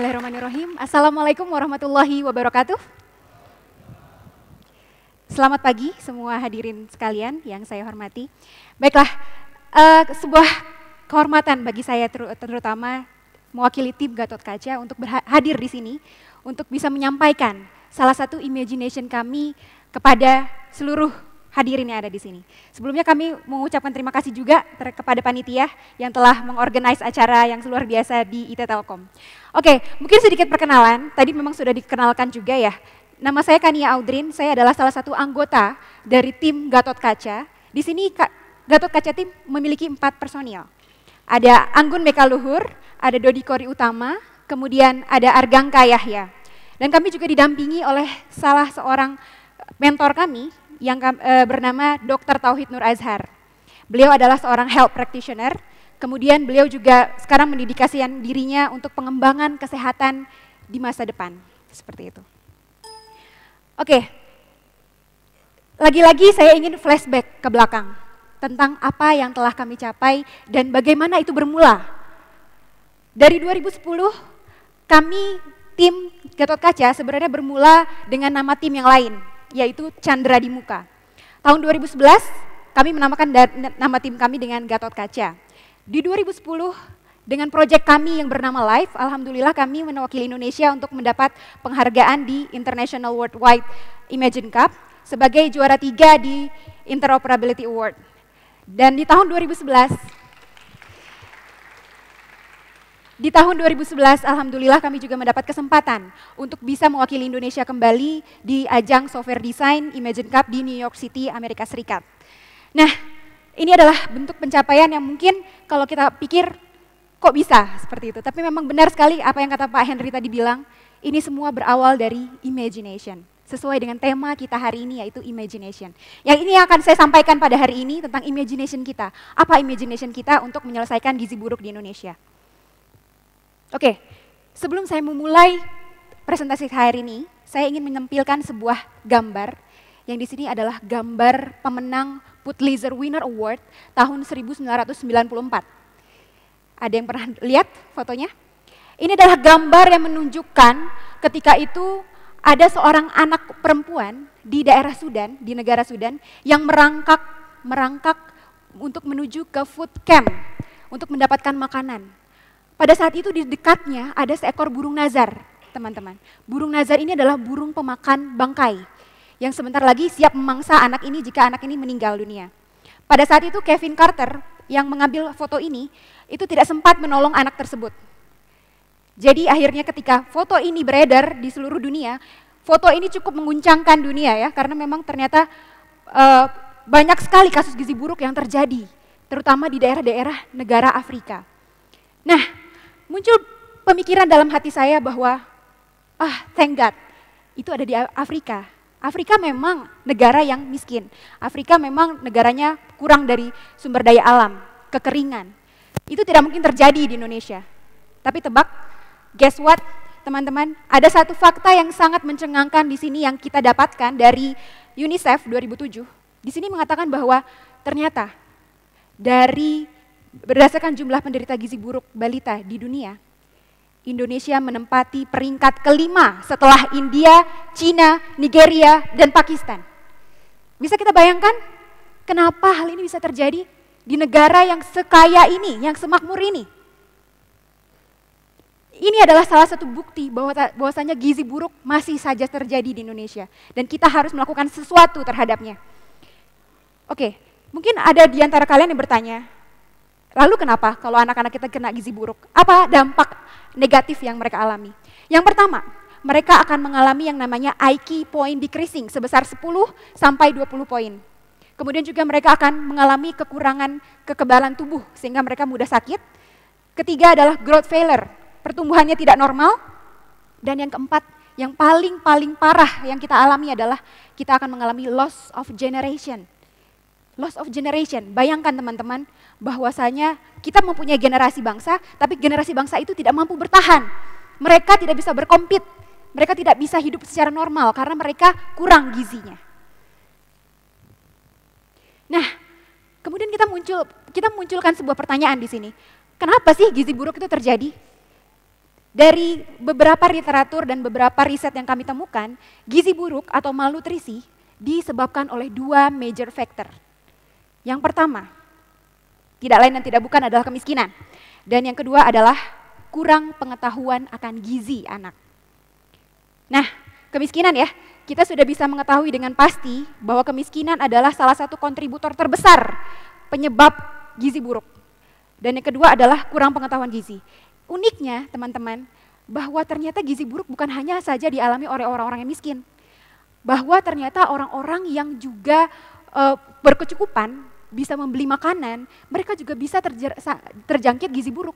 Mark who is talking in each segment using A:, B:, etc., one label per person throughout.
A: Bismillahirrahmanirrahim. Assalamualaikum warahmatullahi wabarakatuh. Selamat pagi semua hadirin sekalian yang saya hormati. Baiklah, uh, sebuah kehormatan bagi saya terutama mewakili tim Gatot Kaca untuk hadir di sini untuk bisa menyampaikan salah satu imagination kami kepada seluruh hadirin yang ada di sini. Sebelumnya kami mengucapkan terima kasih juga ter kepada panitia yang telah mengorganisasi acara yang luar biasa di IT Telkom. Oke, mungkin sedikit perkenalan, tadi memang sudah dikenalkan juga ya. Nama saya Kania Audrin, saya adalah salah satu anggota dari tim Gatot Kaca. Di sini Gatot Kaca tim memiliki empat personil. Ada Anggun Mekaluhur, ada Dodi Kori Utama, kemudian ada Argang Yahya. Dan kami juga didampingi oleh salah seorang mentor kami yang eh, bernama Dr. Tauhid Nur Azhar. Beliau adalah seorang health practitioner, kemudian beliau juga sekarang mendedikasikan dirinya untuk pengembangan kesehatan di masa depan. Seperti itu. Oke, lagi-lagi saya ingin flashback ke belakang tentang apa yang telah kami capai dan bagaimana itu bermula. Dari 2010, kami tim Gatot Kaca sebenarnya bermula dengan nama tim yang lain, yaitu Chandra di Muka. Tahun 2011 kami menamakan nama tim kami dengan Gatot Kaca. Di 2010 dengan proyek kami yang bernama Live, alhamdulillah kami mewakili Indonesia untuk mendapat penghargaan di International Worldwide Imagine Cup sebagai juara tiga di Interoperability Award. Dan di tahun 2011 di tahun 2011, Alhamdulillah kami juga mendapat kesempatan untuk bisa mewakili Indonesia kembali di ajang software design Imagine Cup di New York City, Amerika Serikat. Nah, ini adalah bentuk pencapaian yang mungkin kalau kita pikir kok bisa seperti itu. Tapi memang benar sekali apa yang kata Pak Henry tadi bilang, ini semua berawal dari imagination. Sesuai dengan tema kita hari ini yaitu imagination. Yang ini yang akan saya sampaikan pada hari ini tentang imagination kita. Apa imagination kita untuk menyelesaikan gizi buruk di Indonesia. Oke, sebelum saya memulai presentasi hari ini, saya ingin menampilkan sebuah gambar yang di sini adalah gambar pemenang Laser Winner Award tahun 1994. Ada yang pernah lihat fotonya? Ini adalah gambar yang menunjukkan ketika itu ada seorang anak perempuan di daerah Sudan, di negara Sudan yang merangkak merangkak untuk menuju ke food camp untuk mendapatkan makanan. Pada saat itu di dekatnya ada seekor burung nazar, teman-teman. Burung nazar ini adalah burung pemakan bangkai yang sebentar lagi siap memangsa anak ini jika anak ini meninggal dunia. Pada saat itu Kevin Carter yang mengambil foto ini itu tidak sempat menolong anak tersebut.
B: Jadi akhirnya
A: ketika foto ini beredar di seluruh dunia, foto ini cukup mengguncangkan dunia ya karena memang ternyata e, banyak sekali kasus gizi buruk yang terjadi, terutama di daerah-daerah negara Afrika. Nah, muncul pemikiran dalam hati saya bahwa, ah thank God, itu ada di Afrika. Afrika memang negara yang miskin. Afrika memang negaranya kurang dari sumber daya alam, kekeringan. Itu tidak mungkin terjadi di Indonesia. Tapi tebak, guess what teman-teman? Ada satu fakta yang sangat mencengangkan di sini yang kita dapatkan dari UNICEF 2007. Di sini mengatakan bahwa ternyata dari Berdasarkan jumlah penderita gizi buruk balita di dunia, Indonesia menempati peringkat kelima setelah India, Cina, Nigeria, dan Pakistan. Bisa kita bayangkan kenapa hal ini bisa terjadi di negara yang sekaya ini, yang semakmur ini? Ini adalah salah satu bukti bahwa bahwasanya gizi buruk masih saja terjadi di Indonesia dan kita harus melakukan sesuatu terhadapnya. Oke, mungkin ada di antara kalian yang bertanya, Lalu kenapa kalau anak-anak kita kena gizi buruk? Apa dampak negatif yang mereka alami? Yang pertama, mereka akan mengalami yang namanya IQ point decreasing sebesar 10 sampai 20 poin. Kemudian juga mereka akan mengalami kekurangan kekebalan tubuh sehingga mereka mudah sakit. Ketiga adalah growth failure, pertumbuhannya tidak normal. Dan yang keempat, yang paling-paling parah yang kita alami adalah kita akan mengalami loss of generation loss of generation. Bayangkan teman-teman, bahwasanya kita mempunyai generasi bangsa, tapi generasi bangsa itu tidak mampu bertahan. Mereka tidak bisa berkompet, mereka tidak bisa hidup secara normal karena mereka kurang gizinya. Nah, kemudian kita muncul kita munculkan sebuah pertanyaan di sini. Kenapa sih gizi buruk itu terjadi? Dari beberapa literatur dan beberapa riset yang kami temukan, gizi buruk atau malnutrisi disebabkan oleh dua major factor yang pertama, tidak lain dan tidak bukan adalah kemiskinan. Dan yang kedua adalah kurang pengetahuan akan gizi anak. Nah, kemiskinan ya, kita sudah bisa mengetahui dengan pasti bahwa kemiskinan adalah salah satu kontributor terbesar penyebab gizi buruk. Dan yang kedua adalah kurang pengetahuan gizi. Uniknya teman-teman, bahwa ternyata gizi buruk bukan hanya saja dialami oleh orang-orang yang miskin. Bahwa ternyata orang-orang yang juga eh, berkecukupan bisa membeli makanan, mereka juga bisa terjer, terjangkit gizi buruk.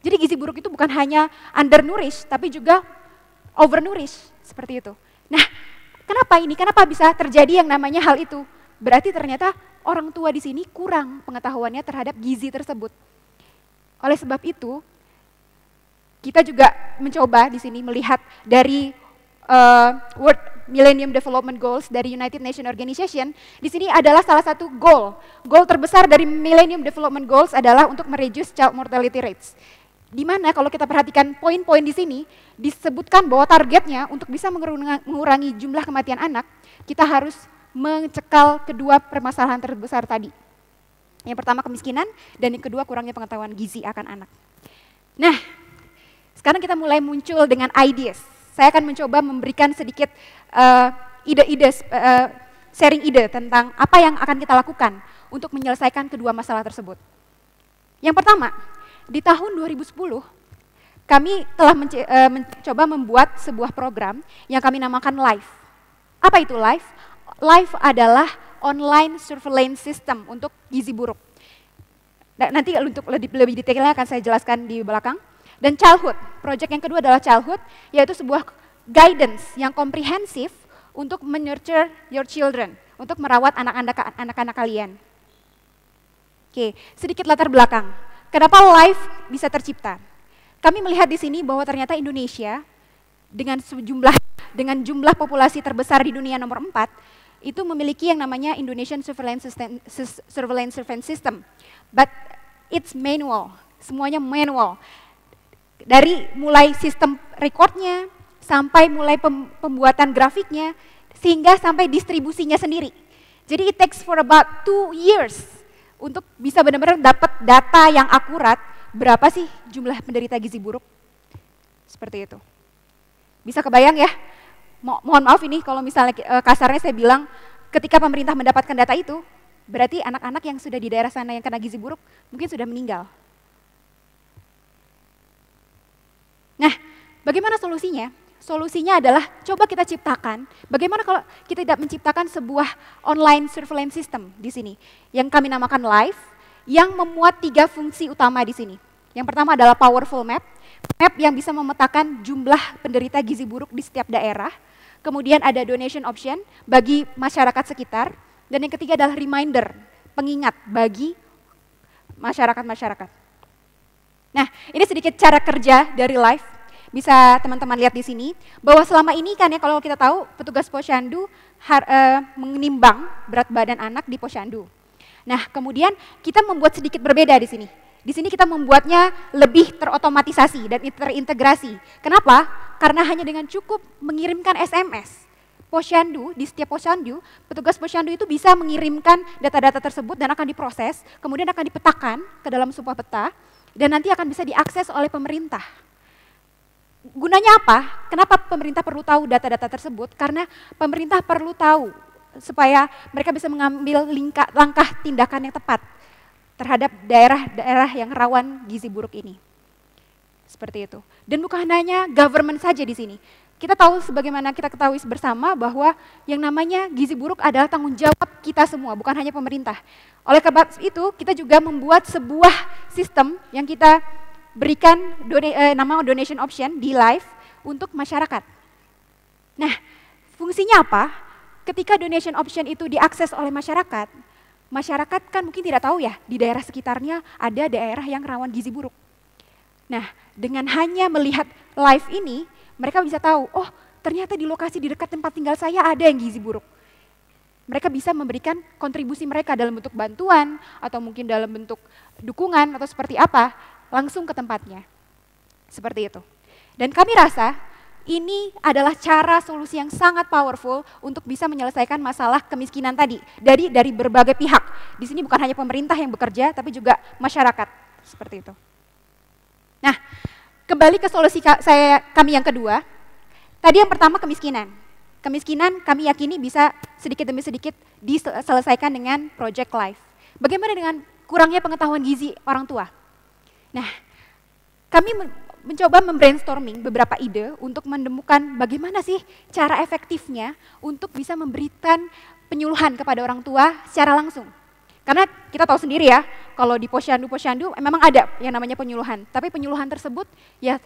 A: Jadi gizi buruk itu bukan hanya undernourish tapi juga overnourish seperti itu. Nah, kenapa ini? Kenapa bisa terjadi yang namanya hal itu? Berarti ternyata orang tua di sini kurang pengetahuannya terhadap gizi tersebut. Oleh sebab itu, kita juga mencoba di sini melihat dari uh, eh, World Millennium Development Goals dari United Nations Organization, di sini adalah salah satu goal. Goal terbesar dari Millennium Development Goals adalah untuk mereduce child mortality rates. Di mana kalau kita perhatikan poin-poin di sini disebutkan bahwa targetnya untuk bisa mengurangi jumlah kematian anak, kita harus mencekal kedua permasalahan terbesar tadi. Yang pertama kemiskinan dan yang kedua kurangnya pengetahuan gizi akan anak. Nah, sekarang kita mulai muncul dengan ideas saya akan mencoba memberikan sedikit eh, ide-ide, uh, sharing ide tentang apa yang akan kita lakukan untuk menyelesaikan kedua masalah tersebut. Yang pertama, di tahun 2010, kami telah eh, mencoba membuat sebuah program yang kami namakan LIFE. Apa itu LIFE? LIFE adalah online surveillance system untuk gizi buruk. Nah, nanti untuk lebih detailnya akan saya jelaskan di belakang. Dan childhood, project yang kedua adalah childhood, yaitu sebuah guidance yang komprehensif untuk menurture your children, untuk merawat anak-anak kalian. Oke, sedikit latar belakang. Kenapa life bisa tercipta? Kami melihat di sini bahwa ternyata Indonesia dengan sejumlah dengan jumlah populasi terbesar di dunia nomor 4 itu memiliki yang namanya Indonesian Surveillance Surveillance System. But it's manual, semuanya manual dari mulai sistem recordnya sampai mulai pembuatan grafiknya sehingga sampai distribusinya sendiri. Jadi it takes for about two years untuk bisa benar-benar dapat data yang akurat berapa sih jumlah penderita gizi buruk. Seperti itu. Bisa kebayang ya? Mo mohon maaf ini kalau misalnya eh, kasarnya saya bilang ketika pemerintah mendapatkan data itu, berarti anak-anak yang sudah di daerah sana yang kena gizi buruk mungkin sudah meninggal Nah, bagaimana solusinya? Solusinya adalah coba kita ciptakan, bagaimana kalau kita tidak menciptakan sebuah online surveillance system di sini, yang kami namakan Live yang memuat tiga fungsi utama di sini. Yang pertama adalah powerful map, map yang bisa memetakan jumlah penderita gizi buruk di setiap daerah, kemudian ada donation option bagi masyarakat sekitar, dan yang ketiga adalah reminder, pengingat bagi masyarakat-masyarakat. Nah, ini sedikit cara kerja dari live. Bisa teman-teman lihat di sini bahwa selama ini kan ya kalau kita tahu petugas posyandu har, e, menimbang berat badan anak di posyandu. Nah, kemudian kita membuat sedikit berbeda di sini. Di sini kita membuatnya lebih terotomatisasi dan terintegrasi. Kenapa? Karena hanya dengan cukup mengirimkan SMS. Posyandu, di setiap posyandu, petugas posyandu itu bisa mengirimkan data-data tersebut dan akan diproses, kemudian akan dipetakan ke dalam sebuah peta, dan nanti akan bisa diakses oleh pemerintah. Gunanya apa? Kenapa pemerintah perlu tahu data-data tersebut? Karena pemerintah perlu tahu supaya mereka bisa mengambil lingka, langkah tindakan yang tepat terhadap daerah-daerah yang rawan gizi buruk ini. Seperti itu. Dan bukan hanya government saja di sini. Kita tahu sebagaimana kita ketahui bersama bahwa yang namanya gizi buruk adalah tanggung jawab kita semua, bukan hanya pemerintah. Oleh karena itu, kita juga membuat sebuah sistem yang kita berikan dona, eh, nama donation option di live untuk masyarakat. Nah, fungsinya apa? Ketika donation option itu diakses oleh masyarakat, masyarakat kan mungkin tidak tahu ya, di daerah sekitarnya ada daerah yang rawan gizi buruk. Nah, dengan hanya melihat live ini, mereka bisa tahu, oh ternyata di lokasi di dekat tempat tinggal saya ada yang gizi buruk. Mereka bisa memberikan kontribusi mereka dalam bentuk bantuan atau mungkin dalam bentuk dukungan atau seperti apa langsung ke tempatnya. Seperti itu. Dan kami rasa ini adalah cara solusi yang sangat powerful untuk bisa menyelesaikan masalah kemiskinan tadi dari dari berbagai pihak. Di sini bukan hanya pemerintah yang bekerja tapi juga masyarakat seperti itu. Nah, Kembali ke solusi saya kami yang kedua. Tadi yang pertama kemiskinan. Kemiskinan kami yakini bisa sedikit demi sedikit diselesaikan dengan project life. Bagaimana dengan kurangnya pengetahuan gizi orang tua? Nah, kami mencoba membrainstorming beberapa ide untuk menemukan bagaimana sih cara efektifnya untuk bisa memberikan penyuluhan kepada orang tua secara langsung. Karena kita tahu sendiri ya, kalau di posyandu-posyandu eh, memang ada yang namanya penyuluhan. Tapi penyuluhan tersebut ya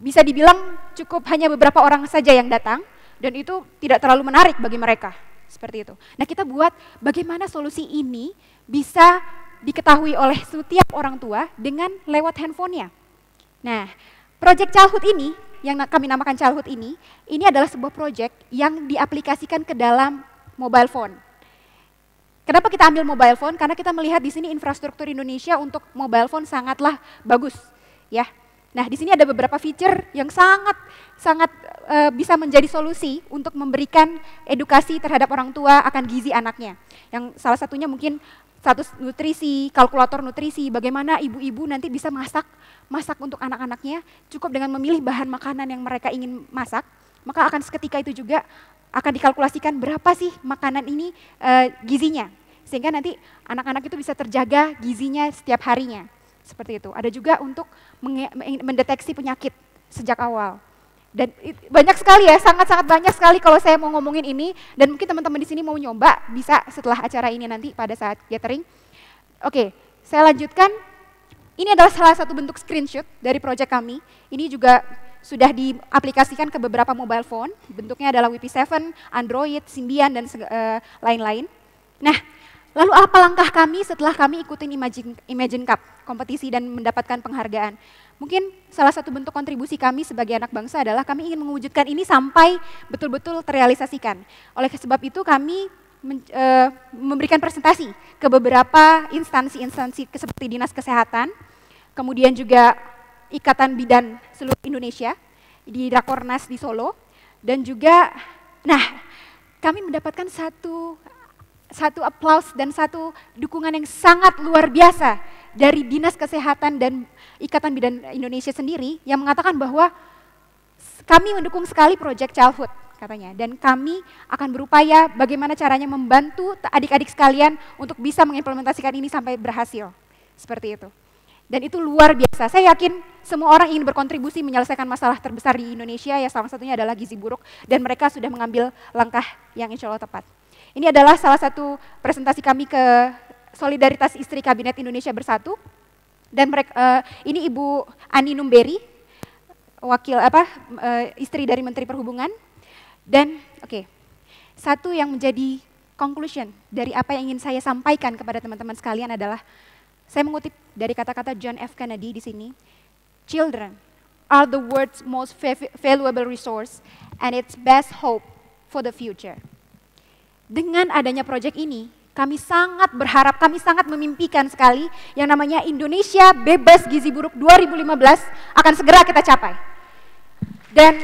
A: bisa dibilang cukup hanya beberapa orang saja yang datang dan itu tidak terlalu menarik bagi mereka. Seperti itu. Nah kita buat bagaimana solusi ini bisa diketahui oleh setiap orang tua dengan lewat handphonenya. Nah, Project Childhood ini, yang kami namakan Childhood ini, ini adalah sebuah project yang diaplikasikan ke dalam mobile phone. Kenapa kita ambil mobile phone? Karena kita melihat di sini infrastruktur Indonesia untuk mobile phone sangatlah bagus, ya. Nah, di sini ada beberapa fitur yang sangat sangat e, bisa menjadi solusi untuk memberikan edukasi terhadap orang tua akan gizi anaknya. Yang salah satunya mungkin status nutrisi, kalkulator nutrisi, bagaimana ibu-ibu nanti bisa masak masak untuk anak-anaknya cukup dengan memilih bahan makanan yang mereka ingin masak, maka akan seketika itu juga akan dikalkulasikan berapa sih makanan ini uh, gizinya. Sehingga nanti anak-anak itu bisa terjaga gizinya setiap harinya. Seperti itu. Ada juga untuk mendeteksi penyakit sejak awal. Dan banyak sekali ya, sangat-sangat banyak sekali kalau saya mau ngomongin ini dan mungkin teman-teman di sini mau nyoba bisa setelah acara ini nanti pada saat gathering. Oke, saya lanjutkan. Ini adalah salah satu bentuk screenshot dari proyek kami. Ini juga sudah diaplikasikan ke beberapa mobile phone. Bentuknya adalah WP7, Android, Symbian, dan eh, lain-lain. Nah, lalu apa langkah kami setelah kami ikutin Imagine, Imagine Cup, kompetisi dan mendapatkan penghargaan? Mungkin salah satu bentuk kontribusi kami sebagai anak bangsa adalah kami ingin mewujudkan ini sampai betul-betul terrealisasikan. Oleh sebab itu kami men, e, memberikan presentasi ke beberapa instansi-instansi seperti Dinas Kesehatan, kemudian juga Ikatan Bidan seluruh Indonesia di Rakornas di Solo dan juga nah kami mendapatkan satu satu aplaus dan satu dukungan yang sangat luar biasa dari Dinas Kesehatan dan Ikatan Bidan Indonesia sendiri yang mengatakan bahwa kami mendukung sekali proyek Childhood katanya dan kami akan berupaya bagaimana caranya membantu adik-adik sekalian untuk bisa mengimplementasikan ini sampai berhasil seperti itu dan itu luar biasa saya yakin semua orang ingin berkontribusi menyelesaikan masalah terbesar di Indonesia, ya salah satunya adalah gizi buruk, dan mereka sudah mengambil langkah yang insya Allah tepat. Ini adalah salah satu presentasi kami ke Solidaritas Istri Kabinet Indonesia Bersatu, dan mereka, uh, eh, ini Ibu Ani Numberi, wakil apa uh, istri dari Menteri Perhubungan, dan oke, okay, satu yang menjadi conclusion dari apa yang ingin saya sampaikan kepada teman-teman sekalian adalah saya mengutip dari kata-kata John F. Kennedy di sini. Children are the world's most valuable resource and its best hope for the future. Dengan adanya proyek ini, kami sangat berharap, kami sangat memimpikan sekali yang namanya Indonesia Bebas Gizi Buruk 2015 akan segera kita capai. Dan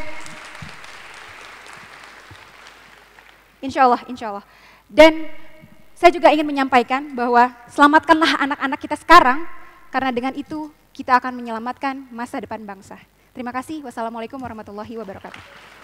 A: insya Allah, insya Allah. Dan saya juga ingin menyampaikan bahwa selamatkanlah anak-anak kita sekarang, karena dengan itu kita akan menyelamatkan masa depan bangsa. Terima kasih. Wassalamualaikum warahmatullahi wabarakatuh.